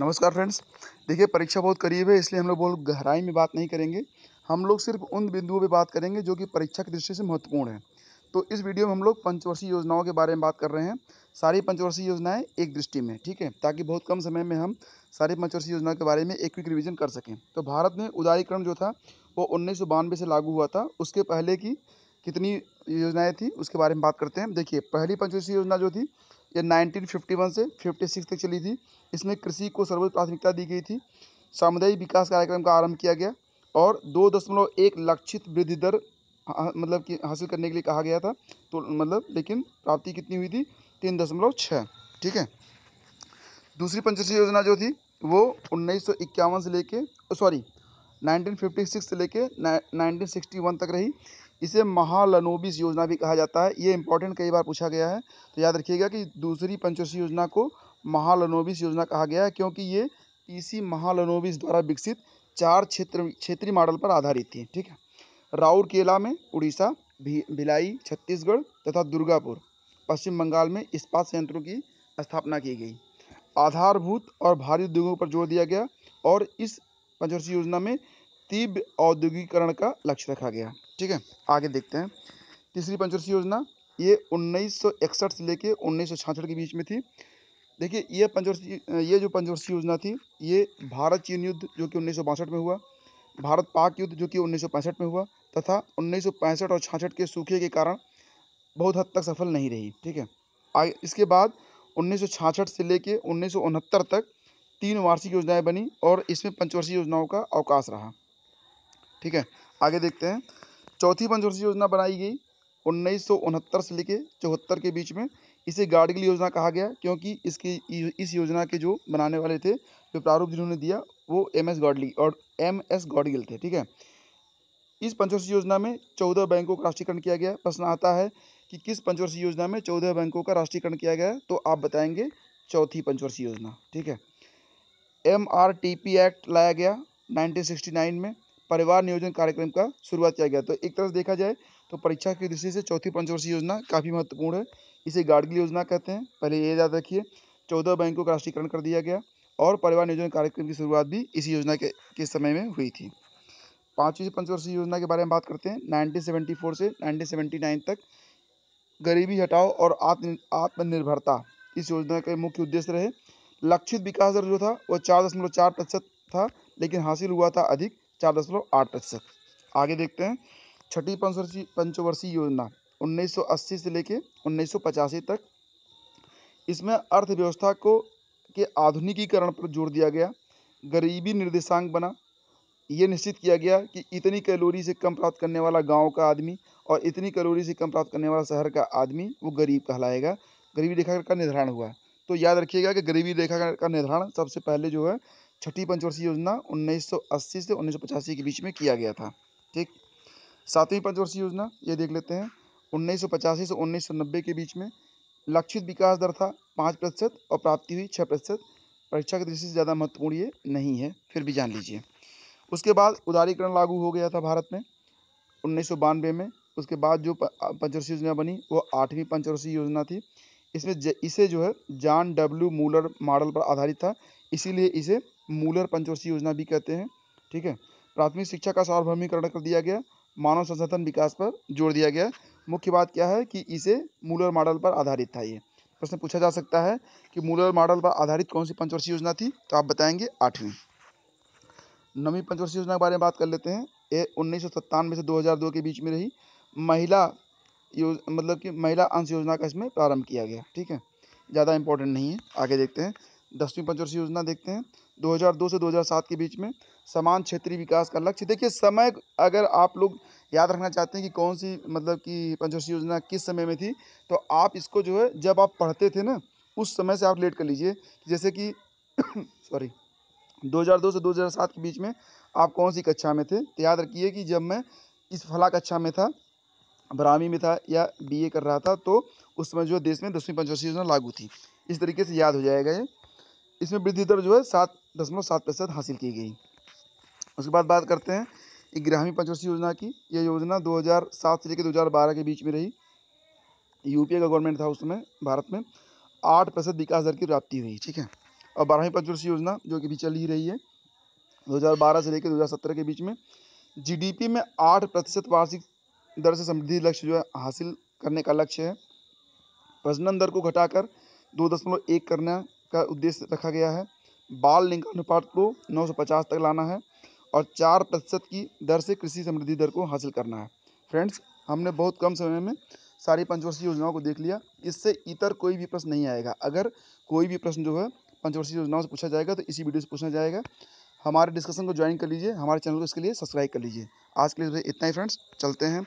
नमस्कार फ्रेंड्स देखिए परीक्षा बहुत करीब है इसलिए हम लोग बहुत गहराई में बात नहीं करेंगे हम लोग सिर्फ उन बिंदुओं पे बात करेंगे जो कि परीक्षा की दृष्टि से महत्वपूर्ण है तो इस वीडियो में हम लोग पंचवर्षीय योजनाओं के बारे में बात कर रहे हैं सारी पंचवर्षीय योजनाएं एक दृष्टि में ठीक है ताकि बहुत कम समय में हम सारी पंचवर्षीय योजनाओं के बारे में एक क्विक रिविजन कर सकें तो भारत में उदारीकरण जो था वो उन्नीस से लागू हुआ था उसके पहले की कितनी योजनाएँ थी उसके बारे में बात करते हैं देखिए पहली पंचवर्षीय योजना जो थी यह 1951 से 56 तक चली थी इसमें कृषि को सर्वोच्च प्राथमिकता दी गई थी सामुदायिक विकास कार्यक्रम का आरंभ किया गया और दो दशमलव एक लक्षित वृद्धि दर हाँ, मतलब कि हासिल करने के लिए कहा गया था तो मतलब लेकिन प्राप्ति कितनी हुई थी तीन दशमलव छः ठीक है दूसरी पंचवर्षीय योजना जो थी वो उन्नीस से लेके सॉरी 1956 से लेके 1961 तक रही इसे महालनोबिस योजना भी कहा जाता है ये इंपॉर्टेंट कई बार पूछा गया है तो याद रखिएगा कि दूसरी पंचवर्षीय योजना को महालनोबिस योजना कहा गया है क्योंकि ये पीसी महालनोबिस द्वारा विकसित चार क्षेत्र क्षेत्रीय मॉडल पर आधारित थी ठीक है राउरकेला में उड़ीसा भी भिलाई छत्तीसगढ़ तथा दुर्गापुर पश्चिम बंगाल में इस्पात संयंत्रों की स्थापना की गई आधारभूत और भारी उद्योगों पर जोर दिया गया और इस पंचवर्षीय योजना में तीव्र औद्योगिकरण का लक्ष्य रखा गया ठीक है आगे देखते हैं तीसरी पंचवर्षीय योजना ये उन्नीस से लेके उन्नीस के बीच में थी देखिए ये पंचवर्षीय ये जो पंचवर्षीय योजना थी ये भारत चीन युद्ध जो कि उन्नीस में हुआ भारत पाक युद्ध जो कि उन्नीस में हुआ तथा उन्नीस और छाछठ के सूखे के कारण बहुत हद तक सफल नहीं रही ठीक है आगे इसके बाद उन्नीस से लेके उन्नीस तक तीन वार्षिक योजनाएं बनी और इसमें पंचवर्षीय योजनाओं का अवकाश रहा ठीक है आगे देखते हैं चौथी पंचवर्षीय योजना बनाई गई उन्नीस सौ उनहत्तर से लेके चौहत्तर के बीच में इसे गाडगिल योजना कहा गया क्योंकि इसकी इस योजना के जो बनाने वाले थे जो प्रारूप जिन्होंने दिया वो एम एस गॉडली और एम एस गॉडगिल थे ठीक है इस पंचवर्षीय योजना में चौदह बैंकों का राष्ट्रीयकरण किया गया प्रश्न आता है कि किस पंचवर्षीय योजना में चौदह बैंकों का राष्ट्रीयकरण किया गया तो आप बताएंगे चौथी पंचवर्षीय योजना ठीक है M R T P act लाया गया नाइनटीन में परिवार नियोजन कार्यक्रम का शुरुआत किया गया तो एक तरह से देखा जाए तो परीक्षा की दृष्टि से चौथी पंचवर्षीय योजना काफ़ी महत्वपूर्ण है इसे गाडगिल योजना कहते हैं पहले ये याद रखिए चौदह बैंकों का राष्ट्रीयकरण कर दिया गया और परिवार नियोजन कार्यक्रम की शुरुआत भी इसी योजना के, के समय में हुई थी पाँचवीं पंचवर्षीय योजना के बारे में बात करते हैं नाइनटीन से नाइनटीन तक गरीबी हटाओ और आत्म आत्मनिर्भरता इस योजना के मुख्य उद्देश्य रहे लक्षित विकास दर जो था वह चार दशमलव चार प्रतिशत था लेकिन हासिल हुआ था अधिक चार दशमलव आठ प्रतिशत आगे देखते हैं छठी पंचवर्षीय पंचवर्षीय योजना 1980 से लेके उन्नीस तक इसमें अर्थव्यवस्था को के आधुनिकीकरण पर जोर दिया गया गरीबी निर्देशांक बना ये निश्चित किया गया कि इतनी कैलोरी से कम प्राप्त करने वाला गांव का आदमी और इतनी कैलोरी से कम प्राप्त करने वाला शहर का आदमी वो गरीब कहलाएगा गरीबी रेखा का निर्धारण हुआ तो याद रखिएगा कि गरीबी रेखा का निर्धारण सबसे पहले जो है छठी पंचवर्षीय योजना 1980 से 1985 के बीच में किया गया था ठीक सातवीं पंचवर्षीय योजना ये देख लेते हैं 1985 से 1990 के बीच में लक्षित विकास दर था पाँच प्रतिशत और प्राप्ति हुई छः प्रतिशत परीक्षा की दृष्टि से ज़्यादा महत्वपूर्ण ये नहीं है फिर भी जान लीजिए उसके बाद उदारीकरण लागू हो गया था भारत में उन्नीस में उसके बाद जो पंचवर्षीय योजना बनी वो आठवीं पंचवर्षीय योजना थी इसमें इसे जो है जॉन डब्ल्यू मूलर मॉडल पर आधारित था इसीलिए इसे मूलर पंचवर्षीय योजना भी कहते हैं ठीक है प्राथमिक शिक्षा का सार्वभौमिकरण कर दिया गया मानव संसाधन विकास पर जोर दिया गया मुख्य बात क्या है कि इसे मूलर मॉडल पर आधारित था ये प्रश्न पूछा जा सकता है कि मूलर मॉडल पर आधारित कौन सी पंचवर्षीय योजना थी तो आप बताएंगे आठवीं नवी पंचवर्षीय योजना के बारे में बात कर लेते हैं ये उन्नीस सौ सत्तानवे से 2002 के बीच में रही महिला योज मतलब कि महिला अंश योजना का इसमें प्रारंभ किया गया ठीक है ज़्यादा इंपॉर्टेंट नहीं है आगे देखते हैं दसवीं पंचवर्षीय योजना देखते हैं 2002 से 2007 के बीच में समान क्षेत्रीय विकास का लक्ष्य देखिए समय अगर आप लोग याद रखना चाहते हैं कि कौन सी मतलब कि पंचवर्षीय योजना किस समय में थी तो आप इसको जो है जब आप पढ़ते थे ना उस समय से आप लेट कर लीजिए जैसे कि सॉरी 2002 से 2007 के बीच में आप कौन सी कक्षा में थे तो याद रखिए कि जब मैं इस फला कक्षा में था बरामी में था या बी कर रहा था तो उस समय जो है देश में दसवीं पंचवर्षीय योजना लागू थी इस तरीके से याद हो जाएगा ये इसमें वृद्धि दर जो है सात दशमलव सात प्रतिशत हासिल की गई उसके बाद बात करते हैं ग्रामीण पंचवर्षीय योजना की यह योजना 2007 से लेकर 2012 के बीच में रही यूपीए का गवर्नमेंट था उसमें भारत में आठ प्रतिशत विकास दर की प्राप्ति हुई ठीक है और बारहवीं पंचवर्षीय योजना जो कि भी चल ही रही है 2012 से लेकर 2017 के बीच में जीडीपी में आठ प्रतिशत वार्षिक दर से समृद्धि लक्ष्य जो है हासिल करने का लक्ष्य है प्रजनन दर को घटाकर दो दशमलव एक करने का उद्देश्य रखा गया है बाल लिंग अनुपात को 950 तक लाना है और चार प्रतिशत की दर से कृषि समृद्धि दर को हासिल करना है फ्रेंड्स हमने बहुत कम समय में सारी पंचवर्षीय योजनाओं को देख लिया इससे इतर कोई भी प्रश्न नहीं आएगा अगर कोई भी प्रश्न जो है पंचवर्षीय योजनाओं से पूछा जाएगा तो इसी वीडियो से पूछा जाएगा हमारे डिस्कशन को ज्वाइन कर लीजिए हमारे चैनल को इसके लिए सब्सक्राइब कर लीजिए आज के लिए इतना ही फ्रेंड्स चलते हैं